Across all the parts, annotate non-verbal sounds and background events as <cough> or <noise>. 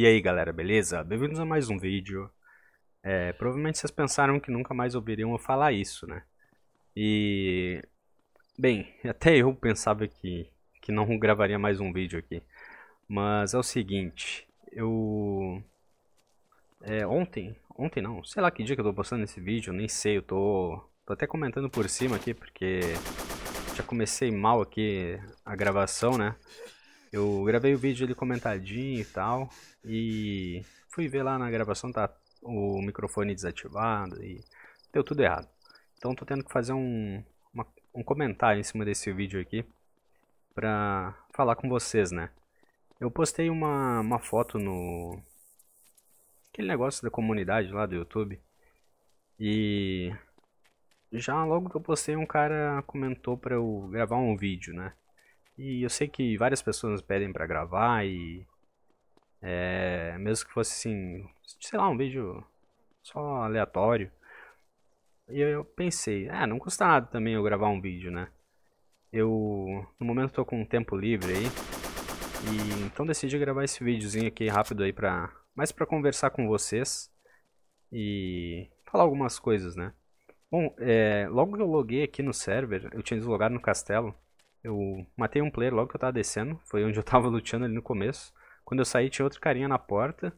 E aí galera, beleza? Bem-vindos a mais um vídeo. É, provavelmente vocês pensaram que nunca mais ouviriam eu falar isso, né? E... Bem, <laughs> até eu pensava que, que não gravaria mais um vídeo aqui. Mas é o seguinte, eu... É, ontem, ontem não, sei lá que dia que eu tô postando esse vídeo, nem sei, eu tô, tô até comentando por cima aqui, porque já comecei mal aqui a gravação, né? Eu gravei o vídeo ele comentadinho e tal. E fui ver lá na gravação, tá o microfone desativado e deu tudo errado. Então tô tendo que fazer um, uma, um comentário em cima desse vídeo aqui pra falar com vocês, né? Eu postei uma, uma foto no... Aquele negócio da comunidade lá do YouTube. E... Já logo que eu postei, um cara comentou pra eu gravar um vídeo, né? E eu sei que várias pessoas nos pedem para gravar e... É, mesmo que fosse assim, sei lá, um vídeo só aleatório. E eu, pensei, ah, não custa nada também eu gravar um vídeo, né? Eu, no momento, tô com um tempo livre aí. E, então decidi gravar esse videozinho aqui rápido aí pra... Mais pra conversar com vocês. E falar algumas coisas, né? Bom, é, logo que eu loguei aqui no server, eu tinha deslogado no castelo. Eu matei um player logo que eu tava descendo. Foi onde eu tava <laughs> lutando ali no começo. Quando eu saí tinha outro carinha na porta.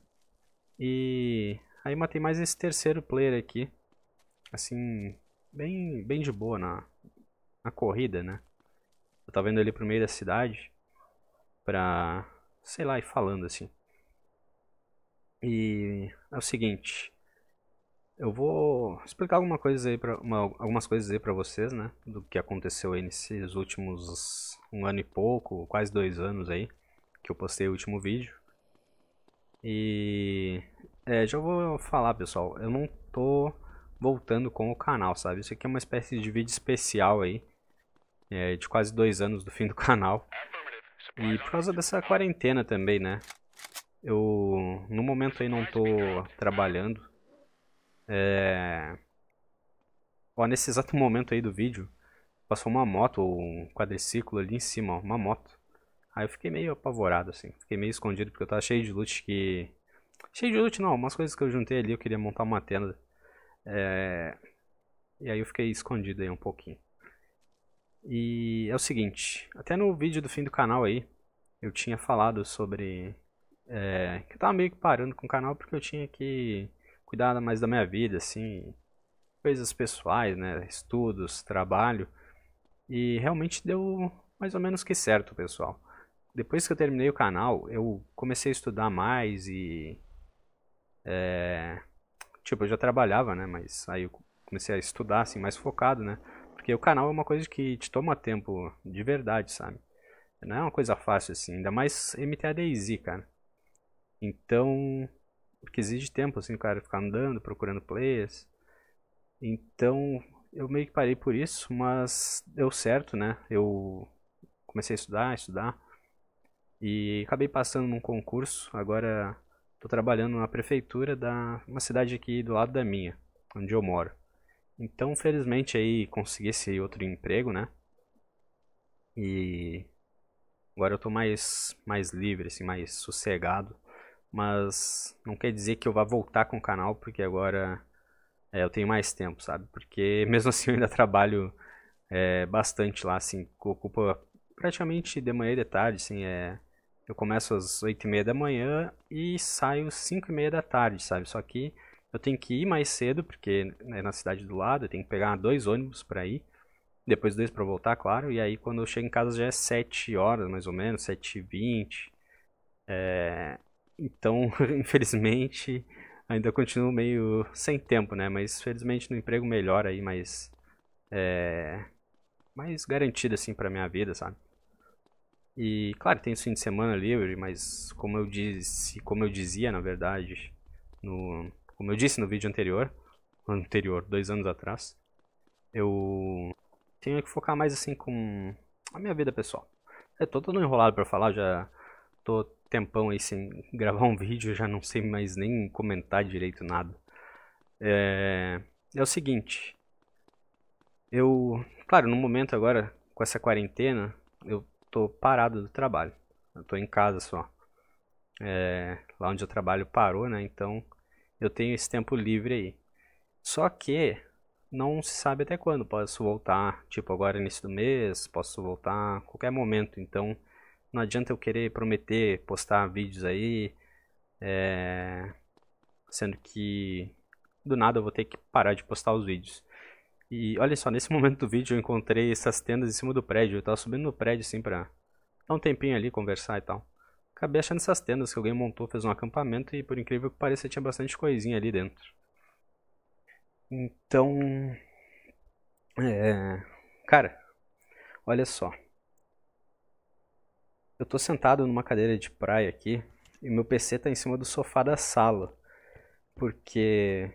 E aí matei mais esse terceiro player aqui. Assim, bem, bem de boa na, na corrida, né? Eu tava indo ali pro meio da cidade. Pra, sei lá, e falando assim. E é o seguinte, eu vou explicar alguma coisa aí pra, uma, algumas coisas aí para vocês, né? Do que aconteceu aí nesses últimos um ano e pouco, quase dois anos aí, que eu postei o último vídeo. E é, já vou falar, pessoal, eu não tô voltando com o canal, sabe? Isso aqui é uma espécie de vídeo especial aí, é, de quase dois anos do fim do <laughs> canal. E por causa dessa quarentena também, né? Eu, no momento aí, não tô trabalhando é... Ó, nesse exato momento aí do vídeo, passou uma moto ou um quadriciclo ali em cima, ó, uma moto. Aí eu fiquei meio apavorado, assim. Fiquei meio escondido porque eu tava cheio de loot que... Cheio de loot não, umas coisas que eu juntei ali, eu queria montar uma tenda. É... E aí eu fiquei escondido aí um pouquinho. E é o seguinte, até no vídeo do fim do canal aí, eu tinha falado sobre... É, que eu tava meio que parando com o canal porque eu tinha que cuidar mais da minha vida, assim, coisas pessoais, né, estudos, trabalho. E realmente deu mais ou menos que certo, pessoal. Depois que eu terminei o canal, eu comecei a estudar mais e é, tipo, eu já trabalhava, né, mas aí eu comecei a estudar assim mais focado, né? Porque o canal é uma coisa que te toma tempo de verdade, sabe? Não é uma coisa fácil assim, ainda mais MTADZ, cara. Então, porque exige tempo, assim, o cara ficar andando, procurando players. Então, eu meio que parei por isso, mas deu certo, né? Eu comecei a estudar, a estudar. E acabei passando num concurso. Agora estou trabalhando na prefeitura da uma cidade aqui do lado da minha, onde eu moro. Então, felizmente aí consegui esse outro emprego, né? E agora eu estou mais mais livre, assim, mais sossegado mas não quer dizer que eu vá voltar com o canal, porque agora é, eu tenho mais tempo, sabe? Porque <laughs> mesmo assim eu ainda trabalho é, bastante lá, assim, ocupa praticamente de manhã e de tarde, assim, é... Eu começo às 8 e meia da manhã e saio às 5 e meia da tarde, sabe? Só que eu tenho que ir mais cedo, porque é na cidade do lado, eu tenho que pegar dois ônibus para ir, depois dois para voltar, claro, e aí quando eu chego em casa já é 7 horas, mais ou menos, 7 e 20, é... Então, <laughs> infelizmente, ainda continuo meio sem tempo, né? Mas felizmente no emprego melhor aí, mais é, mais garantido assim para minha vida, sabe? E claro, tem o fim de semana livre, mas como eu disse, como eu dizia, na verdade, no como eu disse no vídeo anterior, anterior, dois anos atrás, eu tenho que focar mais assim com a minha vida pessoal. é tô todo enrolado para falar, já tô tempão aí sem <laughs> gravar um vídeo, já não sei mais nem comentar direito nada. É, é o seguinte, eu, claro, no momento agora, com essa quarentena, eu tô parado do trabalho, eu tô em casa só. É, lá onde eu trabalho parou, né, então eu tenho esse tempo livre aí. Só que não se sabe até quando posso voltar, tipo agora início do mês, posso voltar qualquer momento, então não adianta eu querer prometer postar vídeos aí, é, sendo que do nada eu vou ter que parar de postar os vídeos. E olha só, nesse <laughs> momento do vídeo eu encontrei essas tendas em cima do prédio. Eu tava subindo no prédio assim pra dar um tempinho ali, conversar e tal. Acabei achando essas tendas que alguém montou, fez um acampamento e por incrível que pareça tinha bastante coisinha ali dentro. Então. É. Cara, olha só. Eu tô sentado numa cadeira de praia aqui e meu PC tá em cima do sofá da sala. Porque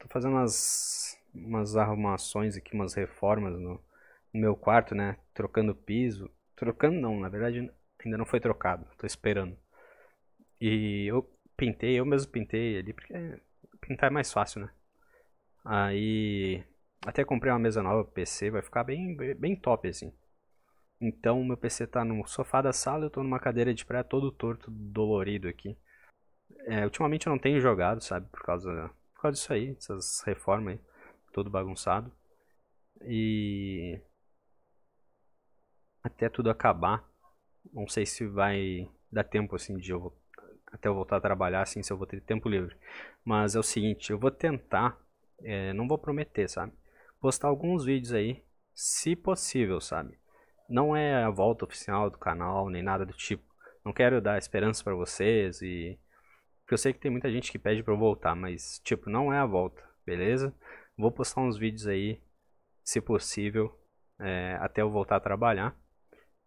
tô fazendo umas, umas arrumações aqui, umas reformas no, no meu quarto, né? Trocando piso. Trocando não, na verdade ainda não foi trocado, tô esperando. E eu pintei, eu mesmo pintei ali, porque pintar é mais fácil, né? Aí até comprei uma mesa nova pro PC, vai ficar bem, bem top assim. Então o meu PC está no sofá da sala, eu estou numa cadeira de praia todo torto, dolorido aqui. É, ultimamente eu não tenho jogado, sabe, por causa, por causa disso aí, dessas reformas aí, todo bagunçado. E até tudo acabar, não sei se vai dar tempo assim de eu até eu voltar a trabalhar, assim, se eu vou ter tempo livre. Mas é o seguinte, eu vou tentar, é, não vou prometer, sabe, postar alguns vídeos aí, se possível, sabe não é a volta oficial do canal, nem nada do tipo. Não quero dar esperança para vocês e porque eu sei que tem muita gente que pede para eu voltar, mas tipo, não é a volta, beleza? Vou postar uns vídeos aí, se possível, é, até eu voltar a trabalhar.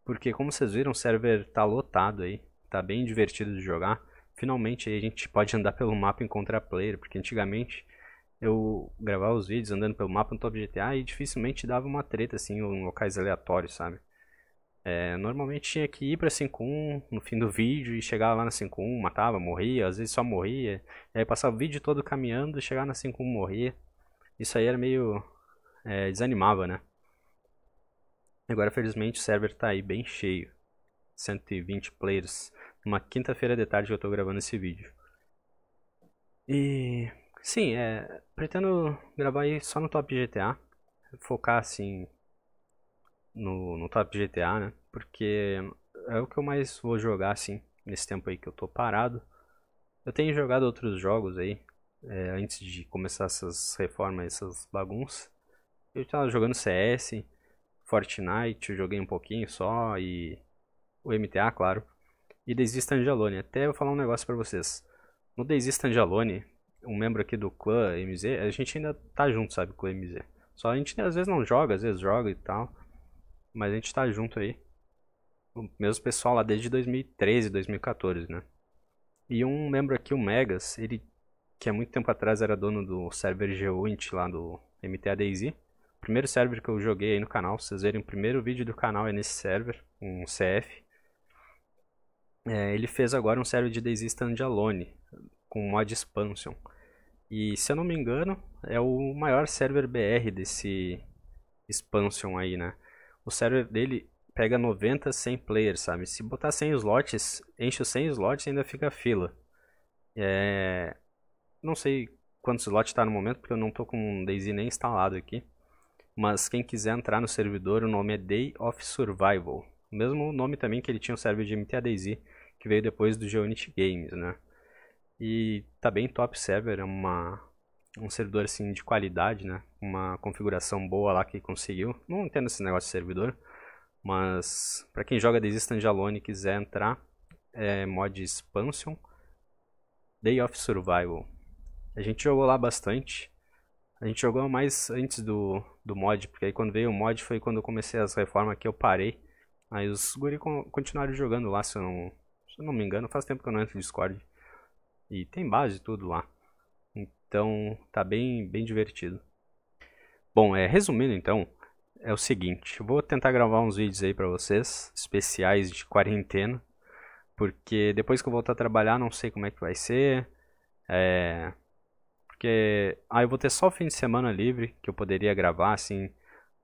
Porque como vocês viram, o server tá lotado aí, tá bem divertido de jogar. Finalmente aí a gente pode andar pelo mapa e encontrar player, porque antigamente eu gravava os vídeos andando pelo mapa no Top GTA e dificilmente dava uma treta assim em locais aleatórios, sabe? É, normalmente tinha que ir pra 5.1 no fim do vídeo e chegar lá na 5.1, matava, morria, às vezes só morria. E aí passava o vídeo todo caminhando, e chegava na 5.1 morria. Isso aí era meio. É, desanimava, né? Agora, felizmente, o server tá aí bem cheio. 120 players. Uma quinta-feira de tarde que eu tô gravando esse vídeo. E. Sim, é, pretendo gravar aí só no top GTA. Focar assim no, no Top GTA, né? Porque é o que eu mais vou jogar, assim, nesse tempo aí que eu tô parado. Eu tenho jogado outros jogos aí, é, antes de começar essas reformas, essas bagunças. Eu tava jogando CS, Fortnite, eu joguei um pouquinho só e o MTA, claro. E Desista Angelone. Até eu falar um negócio para vocês. No Desista Angelone, um membro aqui do clã MZ, a gente ainda tá junto, sabe, com o MZ. Só a gente às vezes não joga, às vezes joga e tal. Mas a gente tá junto aí. O mesmo pessoal lá desde 2013, 2014, né? E um membro aqui, o Megas, ele que há muito tempo atrás era dono do server Geoint lá do MTA Daisy. Primeiro server que eu joguei aí no canal, vocês verem o primeiro vídeo do canal é nesse server, um CF. É, ele fez agora um server de Daisy Standalone, com mod expansion. E se eu não me engano, é o maior server BR desse expansion aí, né? o server dele pega 90, 100 players, sabe? Se botar 100 slots, enche os 100 slots e ainda fica fila. É... Não sei quantos slots está no momento, porque eu não estou com o Daisy nem instalado aqui. Mas quem quiser entrar no servidor, o nome é Day of Survival. O mesmo nome também que ele tinha o server de MTA Daisy, que veio depois do Geonity Games, né? E tá bem top server, é uma um servidor assim de qualidade, né? Uma configuração boa lá que conseguiu. Não entendo esse negócio de servidor, mas para quem joga Desist Alone e quiser entrar, é mod expansion Day of Survival. A gente jogou lá bastante. A gente jogou mais antes do, do mod, porque aí quando veio o mod foi quando eu comecei as reformas que eu parei. Aí os guri continuaram jogando lá, se eu não, se eu não me engano. Faz tempo que eu não entro no Discord. E tem base tudo lá. Então tá bem, bem divertido. Bom, é, resumindo então, é o seguinte, eu vou tentar gravar uns vídeos aí para vocês, especiais de quarentena, porque depois que eu voltar a trabalhar, não sei como é que vai ser. É, porque aí ah, eu vou ter só o fim de semana livre que eu poderia gravar assim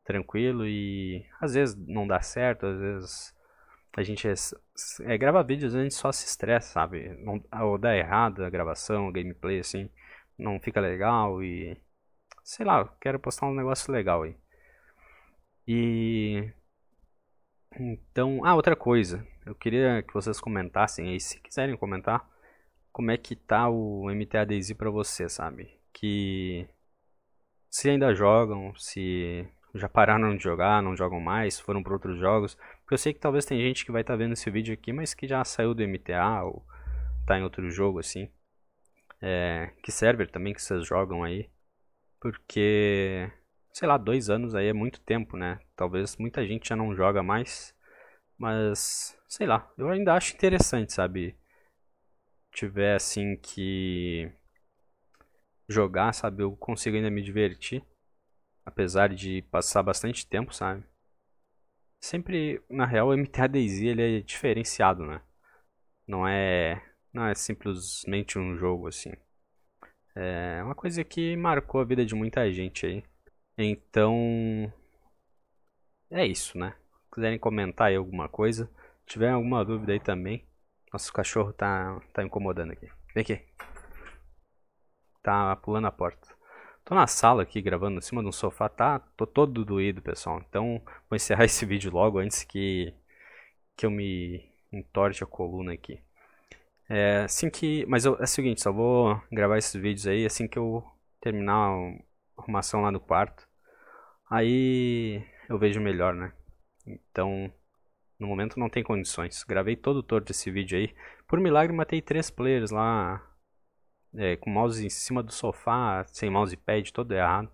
tranquilo e às vezes não dá certo, às vezes a gente é, é eh, grava vídeos, a gente só se estressa, sabe? Não, ou dá errado a gravação, o gameplay assim não fica legal e sei lá, quero postar um negócio legal aí. E então, ah, outra coisa, eu queria que vocês comentassem aí, se quiserem comentar, como é que tá o Daisy para você, sabe? Que se ainda jogam, se já pararam de jogar, não jogam mais, foram para outros jogos. Porque eu sei que talvez tem gente que vai estar tá vendo esse vídeo aqui, mas que já saiu do MTA ou tá em outro jogo assim é, que server também que vocês jogam aí, porque, sei lá, dois anos aí é muito tempo, né? Talvez muita gente já não joga mais, mas, sei lá, eu ainda acho interessante, sabe? Tiver assim que jogar, sabe? Eu consigo ainda me divertir, apesar de passar bastante tempo, sabe? Sempre, na real, o MTADZ ele é diferenciado, né? Não é não é simplesmente um jogo assim. É uma coisa que marcou a vida de muita gente aí. Então. É isso, né? Se quiserem comentar aí alguma coisa, se tiver alguma dúvida aí também. Nosso cachorro tá, tá incomodando aqui. Vem aqui. Tá pulando a porta. Tô na sala aqui gravando em cima de um sofá, tá? Tô todo doído, pessoal. Então vou encerrar <laughs> esse vídeo logo antes que, que eu me entorte a coluna aqui. É, assim que. Mas eu, é o seguinte, só vou gravar esses vídeos aí assim que eu terminar a arrumação lá no quarto. Aí eu vejo melhor, né? Então, no momento não tem condições. Gravei todo torto esse vídeo aí. Por milagre, matei três players lá. É, com mouse em cima do sofá, sem mousepad, todo errado.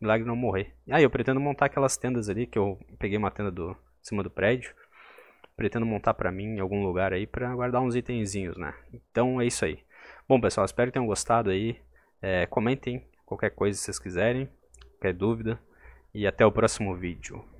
Milagre não morrer. Ah, eu pretendo montar aquelas tendas ali que eu peguei uma tenda do em cima do prédio pretendo montar para mim em algum lugar aí para guardar uns itenzinhos, né? Então é isso aí. Bom, pessoal, espero que tenham gostado aí. É, comentem qualquer coisa se vocês quiserem, qualquer dúvida. E até o próximo vídeo.